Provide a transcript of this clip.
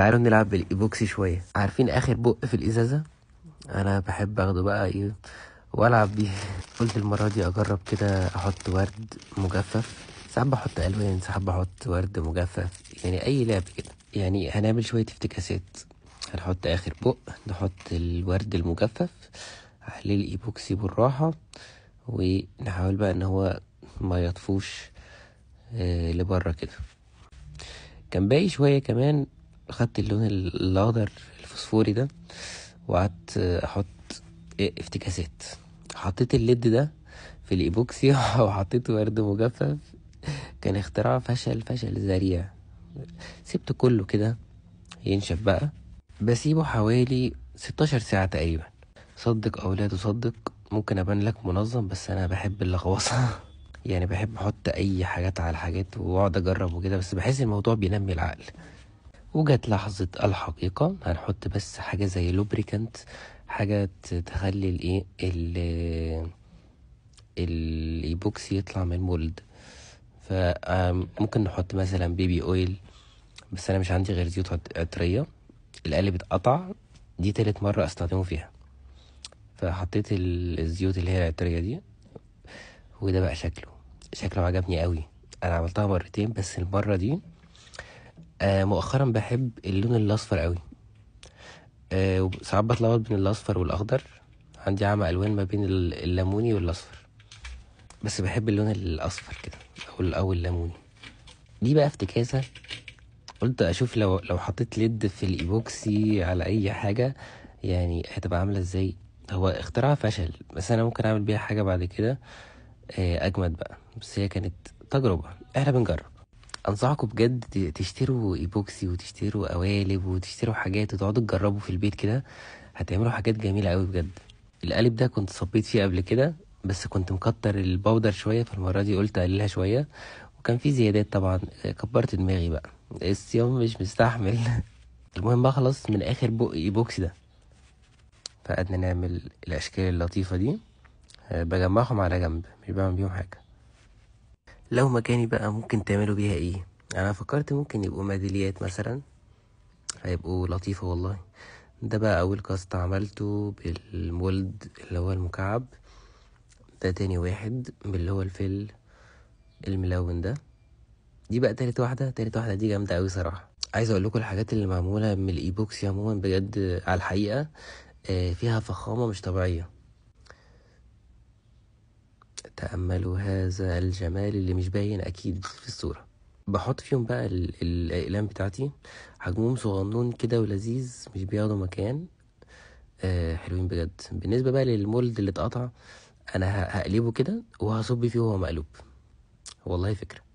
تعالوا نلعب بالايبوكسي شويه عارفين اخر بق في الازازه انا بحب اخده بقى ايه والعب بيه قلت المره دي اجرب كده احط ورد مجفف ساعات بحط الوان ساعات بحط ورد مجفف يعني اي لعب كده يعني هنعمل شويه افتكاسات هنحط اخر بق نحط الورد المجفف عليه الايبوكسي بالراحه ونحاول بقى ان هو ما يطفوش آه، لبره كده كان باقي شويه كمان خدت اللون الاخضر الفوسفوري ده وقعدت احط إيه، افتكاسات حطيت الليد ده في الايبوكسي وحطيت ورد مجفف كان اختراع فشل فشل ذريع سبته كله كده ينشف بقى بسيبه حوالي 16 ساعة تقريبا صدق أولاد وصدق ممكن أبان لك منظم بس أنا بحب اللغوصة يعني بحب أحط أي حاجات على حاجات وأقعد أجرب وكده بس بحس الموضوع بينمي العقل وجت لحظة الحقيقة هنحط بس حاجة زي لوبريكانت حاجة تخلي الايه الايبوكسي يطلع من المولد فممكن نحط مثلا بيبي اويل بس انا مش عندي غير زيوت عطرية القالب اتقطع دي تالت مرة استخدمه فيها فحطيت الزيوت اللي هي العطرية دي وده بقى شكله شكله عجبني قوي انا عملتها مرتين بس المرة دي آه مؤخرا بحب اللون الاصفر قوي آه ساعات بتلخبط بين الاصفر والاخضر عندي عامة الوان ما بين الليموني والاصفر بس بحب اللون الاصفر كده او ال- او الليموني دي بقى افتكاسه قلت اشوف لو لو حطيت ليد في الايبوكسي على اي حاجه يعني هتبقى عامله ازاي هو اختراع فشل بس انا ممكن اعمل بيها حاجه بعد كده آه، اجمد بقى بس هي كانت تجربه احنا بنجرب انصحكم بجد تشتروا ايبوكسي وتشتروا قوالب وتشتروا حاجات وتقعدوا تجربوا في البيت كده هتعملوا حاجات جميلة قوي بجد القالب ده كنت صبيت فيه قبل كده بس كنت مكتر الباودر شوية فالمرة دي قلت اقللها شوية وكان في زيادات طبعا كبرت دماغي بقى الصيام مش مستحمل المهم بخلص من اخر بق ايبوكسي ده فقعدنا نعمل الاشكال اللطيفة دي آه، بجمعهم على جنب مش بعمل بيهم حاجة لو مكاني بقى ممكن تعملوا بيها ايه انا فكرت ممكن يبقوا ميداليات مثلا هيبقوا لطيفة والله ده بقى اول كاست عملته بالمولد اللي هو المكعب ده تاني واحد باللي هو الفيل الملون ده دي بقى تالت واحدة تالت واحدة دي جامدة اوي صراحة عايز اقول لكم الحاجات اللي معمولة من الايبوكسي عموما بجد على الحقيقة آه، فيها فخامة مش طبيعية تأملوا هذا الجمال اللي مش باين أكيد في الصورة بحط فيهم بقى الأقلام بتاعتي حجمهم صغنون كده ولذيذ مش بياخدوا مكان آه حلوين بجد بالنسبة بقى للمولد اللي اتقطع أنا هقلبه كده وهصب فيه وهو مقلوب والله فكرة